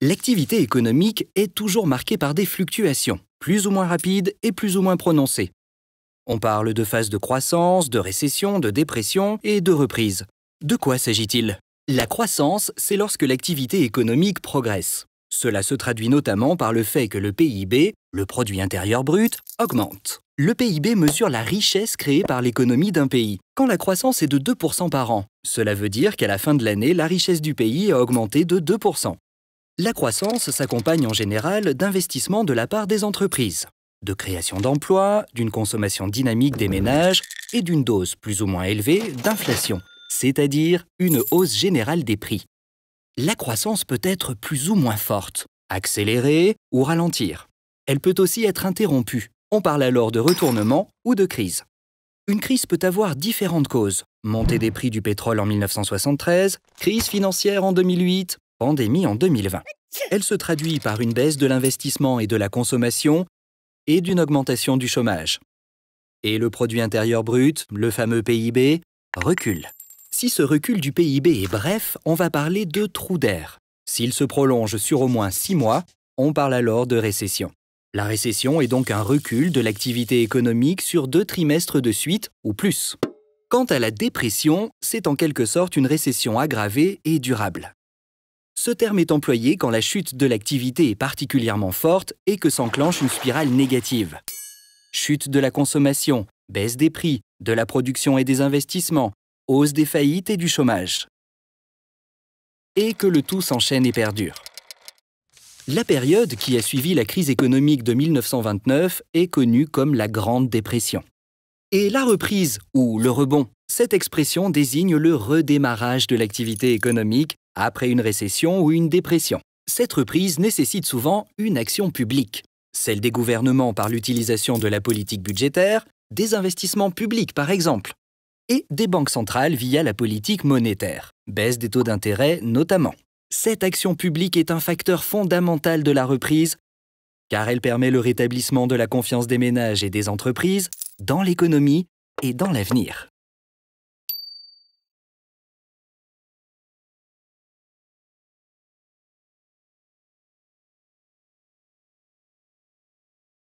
L'activité économique est toujours marquée par des fluctuations, plus ou moins rapides et plus ou moins prononcées. On parle de phases de croissance, de récession, de dépression et de reprise. De quoi s'agit-il La croissance, c'est lorsque l'activité économique progresse. Cela se traduit notamment par le fait que le PIB, le produit intérieur brut, augmente. Le PIB mesure la richesse créée par l'économie d'un pays. Quand la croissance est de 2% par an, cela veut dire qu'à la fin de l'année, la richesse du pays a augmenté de 2%. La croissance s'accompagne en général d'investissements de la part des entreprises, de création d'emplois, d'une consommation dynamique des ménages et d'une dose plus ou moins élevée d'inflation, c'est-à-dire une hausse générale des prix. La croissance peut être plus ou moins forte, accélérée ou ralentir. Elle peut aussi être interrompue. On parle alors de retournement ou de crise. Une crise peut avoir différentes causes. Montée des prix du pétrole en 1973, crise financière en 2008, pandémie en 2020. Elle se traduit par une baisse de l'investissement et de la consommation et d'une augmentation du chômage. Et le produit intérieur brut, le fameux PIB, recule. Si ce recul du PIB est bref, on va parler de trou d'air. S'il se prolonge sur au moins six mois, on parle alors de récession. La récession est donc un recul de l'activité économique sur deux trimestres de suite ou plus. Quant à la dépression, c'est en quelque sorte une récession aggravée et durable. Ce terme est employé quand la chute de l'activité est particulièrement forte et que s'enclenche une spirale négative. Chute de la consommation, baisse des prix, de la production et des investissements, hausse des faillites et du chômage. Et que le tout s'enchaîne et perdure. La période qui a suivi la crise économique de 1929 est connue comme la Grande Dépression. Et la reprise, ou le rebond, cette expression désigne le redémarrage de l'activité économique après une récession ou une dépression. Cette reprise nécessite souvent une action publique, celle des gouvernements par l'utilisation de la politique budgétaire, des investissements publics par exemple, et des banques centrales via la politique monétaire, baisse des taux d'intérêt notamment. Cette action publique est un facteur fondamental de la reprise car elle permet le rétablissement de la confiance des ménages et des entreprises dans l'économie et dans l'avenir.